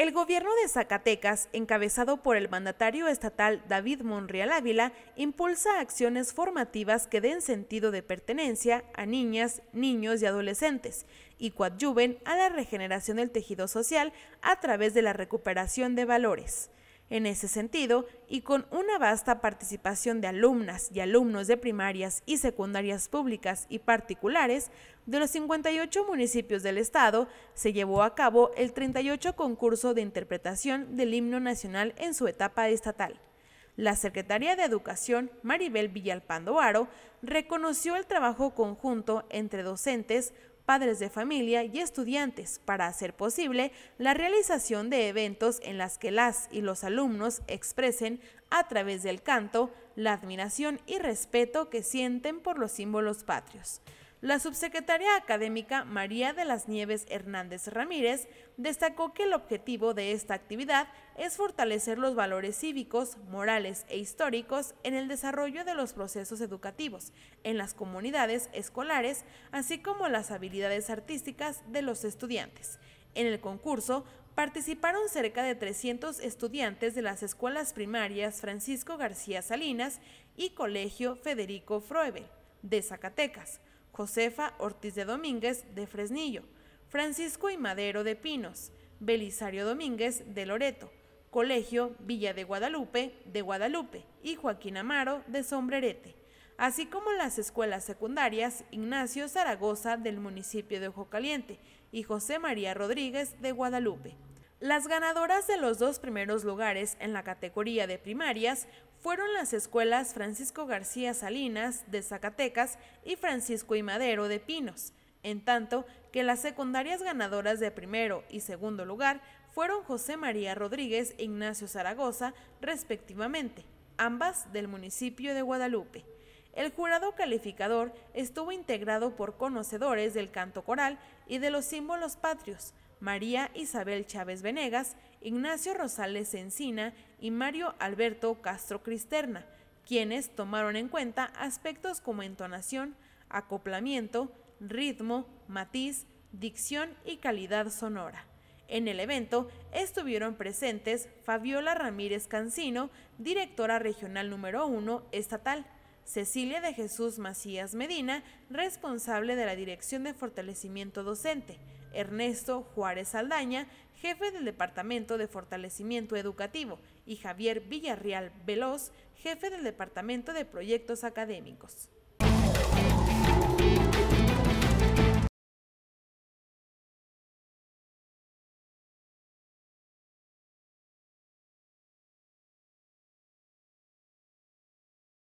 El gobierno de Zacatecas, encabezado por el mandatario estatal David Monreal Ávila, impulsa acciones formativas que den sentido de pertenencia a niñas, niños y adolescentes y coadyuven a la regeneración del tejido social a través de la recuperación de valores. En ese sentido, y con una vasta participación de alumnas y alumnos de primarias y secundarias públicas y particulares, de los 58 municipios del estado, se llevó a cabo el 38 concurso de interpretación del himno nacional en su etapa estatal. La secretaria de Educación, Maribel Villalpando Aro, reconoció el trabajo conjunto entre docentes, padres de familia y estudiantes para hacer posible la realización de eventos en las que las y los alumnos expresen a través del canto la admiración y respeto que sienten por los símbolos patrios. La subsecretaria académica María de las Nieves Hernández Ramírez destacó que el objetivo de esta actividad es fortalecer los valores cívicos, morales e históricos en el desarrollo de los procesos educativos en las comunidades escolares, así como las habilidades artísticas de los estudiantes. En el concurso participaron cerca de 300 estudiantes de las escuelas primarias Francisco García Salinas y Colegio Federico Froebel de Zacatecas Josefa Ortiz de Domínguez de Fresnillo, Francisco y Madero de Pinos, Belisario Domínguez de Loreto, Colegio Villa de Guadalupe de Guadalupe y Joaquín Amaro de Sombrerete, así como las escuelas secundarias Ignacio Zaragoza del municipio de Ojo Caliente y José María Rodríguez de Guadalupe. Las ganadoras de los dos primeros lugares en la categoría de primarias fueron las escuelas Francisco García Salinas de Zacatecas y Francisco y Madero de Pinos, en tanto que las secundarias ganadoras de primero y segundo lugar fueron José María Rodríguez e Ignacio Zaragoza, respectivamente, ambas del municipio de Guadalupe. El jurado calificador estuvo integrado por conocedores del canto coral y de los símbolos patrios, María Isabel Chávez Venegas, Ignacio Rosales Encina y Mario Alberto Castro Cristerna, quienes tomaron en cuenta aspectos como entonación, acoplamiento, ritmo, matiz, dicción y calidad sonora. En el evento estuvieron presentes Fabiola Ramírez Cancino, directora regional número uno estatal, Cecilia de Jesús Macías Medina, responsable de la Dirección de Fortalecimiento Docente, Ernesto Juárez Aldaña, jefe del Departamento de Fortalecimiento Educativo, y Javier Villarreal Veloz, jefe del Departamento de Proyectos Académicos.